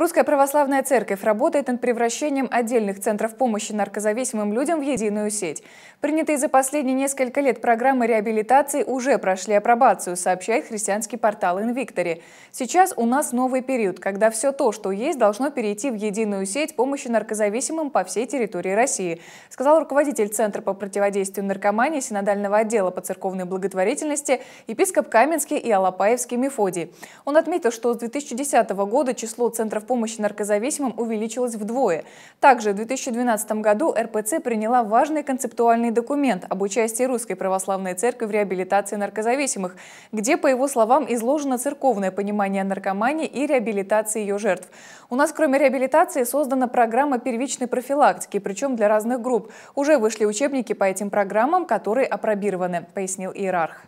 Русская православная церковь работает над превращением отдельных центров помощи наркозависимым людям в единую сеть. Принятые за последние несколько лет программы реабилитации уже прошли апробацию, сообщает христианский портал «Инвиктори». Сейчас у нас новый период, когда все то, что есть, должно перейти в единую сеть помощи наркозависимым по всей территории России, сказал руководитель Центра по противодействию наркомании Синодального отдела по церковной благотворительности епископ Каменский и Алапаевский Мефодий. Он отметил, что с 2010 года число центров помощи наркозависимым увеличилась вдвое. Также в 2012 году РПЦ приняла важный концептуальный документ об участии Русской Православной Церкви в реабилитации наркозависимых, где, по его словам, изложено церковное понимание наркомании и реабилитации ее жертв. У нас, кроме реабилитации, создана программа первичной профилактики, причем для разных групп. Уже вышли учебники по этим программам, которые опробированы, пояснил иерарх.